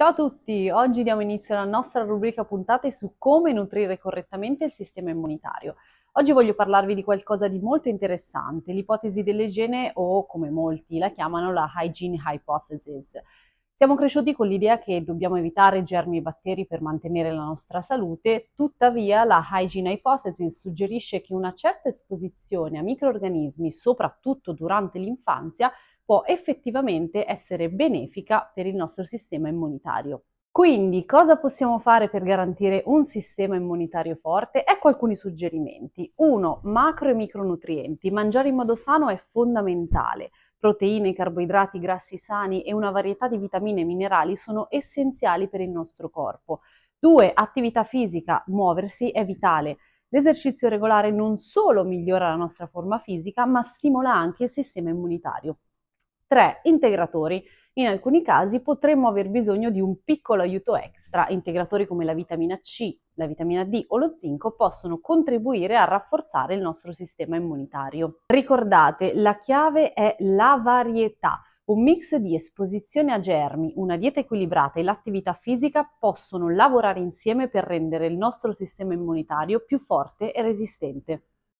Ciao a tutti, oggi diamo inizio alla nostra rubrica puntate su come nutrire correttamente il sistema immunitario. Oggi voglio parlarvi di qualcosa di molto interessante, l'ipotesi dell'igiene o come molti la chiamano la hygiene hypothesis. Siamo cresciuti con l'idea che dobbiamo evitare germi e batteri per mantenere la nostra salute, tuttavia la hygiene hypothesis suggerisce che una certa esposizione a microorganismi, soprattutto durante l'infanzia, può effettivamente essere benefica per il nostro sistema immunitario. Quindi cosa possiamo fare per garantire un sistema immunitario forte? Ecco alcuni suggerimenti. 1. Macro e micronutrienti. Mangiare in modo sano è fondamentale. Proteine, carboidrati, grassi sani e una varietà di vitamine e minerali sono essenziali per il nostro corpo. 2. Attività fisica. Muoversi è vitale. L'esercizio regolare non solo migliora la nostra forma fisica, ma stimola anche il sistema immunitario. 3. Integratori. In alcuni casi potremmo aver bisogno di un piccolo aiuto extra. Integratori come la vitamina C, la vitamina D o lo zinco possono contribuire a rafforzare il nostro sistema immunitario. Ricordate, la chiave è la varietà. Un mix di esposizione a germi, una dieta equilibrata e l'attività fisica possono lavorare insieme per rendere il nostro sistema immunitario più forte e resistente.